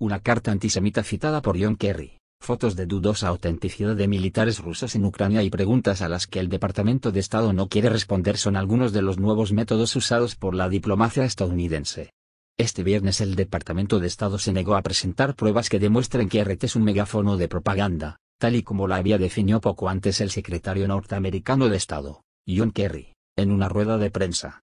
una carta antisemita citada por John Kerry, fotos de dudosa autenticidad de militares rusos en Ucrania y preguntas a las que el Departamento de Estado no quiere responder son algunos de los nuevos métodos usados por la diplomacia estadounidense. Este viernes el Departamento de Estado se negó a presentar pruebas que demuestren que RT es un megáfono de propaganda, tal y como la había definido poco antes el secretario norteamericano de Estado, John Kerry, en una rueda de prensa.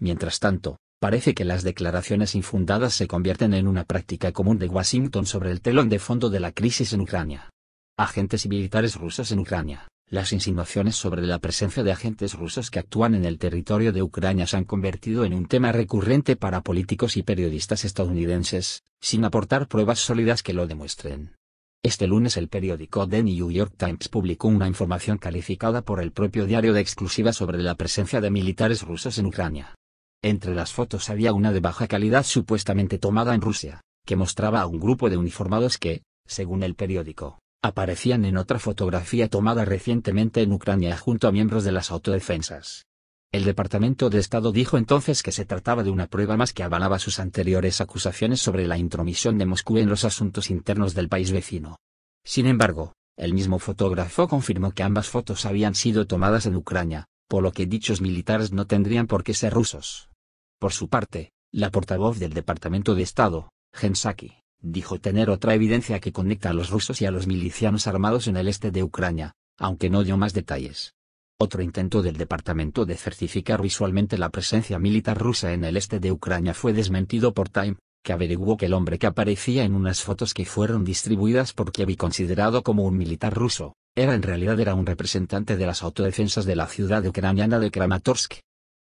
Mientras tanto, Parece que las declaraciones infundadas se convierten en una práctica común de Washington sobre el telón de fondo de la crisis en Ucrania. Agentes y militares rusos en Ucrania. Las insinuaciones sobre la presencia de agentes rusos que actúan en el territorio de Ucrania se han convertido en un tema recurrente para políticos y periodistas estadounidenses, sin aportar pruebas sólidas que lo demuestren. Este lunes el periódico The New York Times publicó una información calificada por el propio diario de exclusiva sobre la presencia de militares rusos en Ucrania. Entre las fotos había una de baja calidad supuestamente tomada en Rusia, que mostraba a un grupo de uniformados que, según el periódico, aparecían en otra fotografía tomada recientemente en Ucrania junto a miembros de las autodefensas. El Departamento de Estado dijo entonces que se trataba de una prueba más que avalaba sus anteriores acusaciones sobre la intromisión de Moscú en los asuntos internos del país vecino. Sin embargo, el mismo fotógrafo confirmó que ambas fotos habían sido tomadas en Ucrania, por lo que dichos militares no tendrían por qué ser rusos. Por su parte, la portavoz del Departamento de Estado, Gensaki, dijo tener otra evidencia que conecta a los rusos y a los milicianos armados en el este de Ucrania, aunque no dio más detalles. Otro intento del departamento de certificar visualmente la presencia militar rusa en el este de Ucrania fue desmentido por Time, que averiguó que el hombre que aparecía en unas fotos que fueron distribuidas por Kiev y considerado como un militar ruso, era en realidad era un representante de las autodefensas de la ciudad ucraniana de Kramatorsk.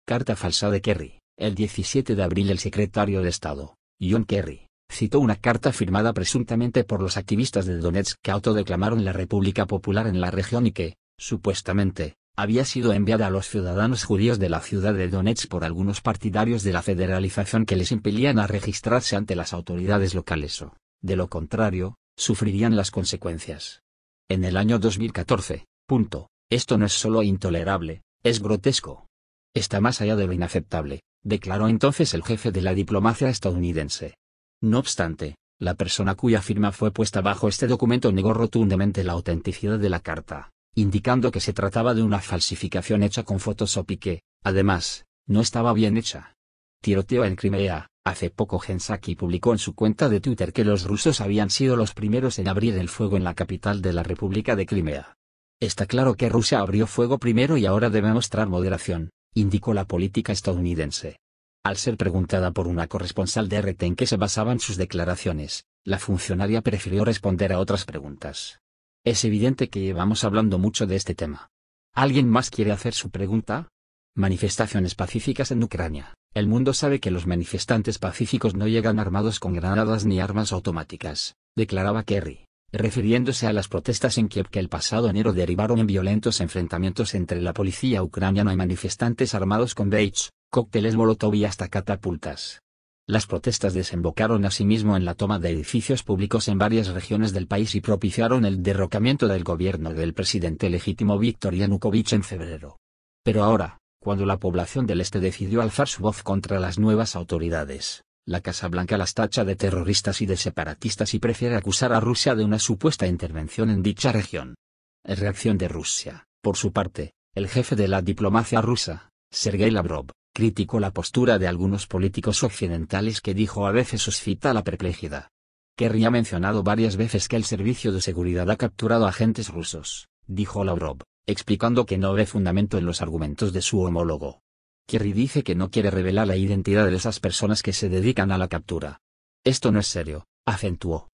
Carta falsa de Kerry. El 17 de abril el secretario de Estado, John Kerry, citó una carta firmada presuntamente por los activistas de Donetsk que autodeclamaron la República Popular en la región y que, supuestamente, había sido enviada a los ciudadanos judíos de la ciudad de Donetsk por algunos partidarios de la federalización que les impelían a registrarse ante las autoridades locales o, de lo contrario, sufrirían las consecuencias. En el año 2014, punto, esto no es solo intolerable, es grotesco. Está más allá de lo inaceptable declaró entonces el jefe de la diplomacia estadounidense. No obstante, la persona cuya firma fue puesta bajo este documento negó rotundamente la autenticidad de la carta, indicando que se trataba de una falsificación hecha con Photoshop y que, además, no estaba bien hecha. Tiroteo en Crimea. Hace poco Gensaki publicó en su cuenta de Twitter que los rusos habían sido los primeros en abrir el fuego en la capital de la República de Crimea. Está claro que Rusia abrió fuego primero y ahora debe mostrar moderación, indicó la política estadounidense. Al ser preguntada por una corresponsal de RT en qué se basaban sus declaraciones, la funcionaria prefirió responder a otras preguntas. Es evidente que llevamos hablando mucho de este tema. ¿Alguien más quiere hacer su pregunta? Manifestaciones pacíficas en Ucrania. El mundo sabe que los manifestantes pacíficos no llegan armados con granadas ni armas automáticas, declaraba Kerry refiriéndose a las protestas en Kiev que el pasado enero derivaron en violentos enfrentamientos entre la policía ucraniana y manifestantes armados con beige, cócteles molotov y hasta catapultas. Las protestas desembocaron asimismo en la toma de edificios públicos en varias regiones del país y propiciaron el derrocamiento del gobierno del presidente legítimo Viktor Yanukovych en febrero. Pero ahora, cuando la población del este decidió alzar su voz contra las nuevas autoridades, la Casa Blanca las tacha de terroristas y de separatistas y prefiere acusar a Rusia de una supuesta intervención en dicha región. reacción de Rusia, por su parte, el jefe de la diplomacia rusa, Sergei Lavrov, criticó la postura de algunos políticos occidentales que dijo a veces suscita la perplejidad. Kerry ha mencionado varias veces que el servicio de seguridad ha capturado agentes rusos, dijo Lavrov, explicando que no ve fundamento en los argumentos de su homólogo. Kerry dice que no quiere revelar la identidad de esas personas que se dedican a la captura. Esto no es serio, acentuó.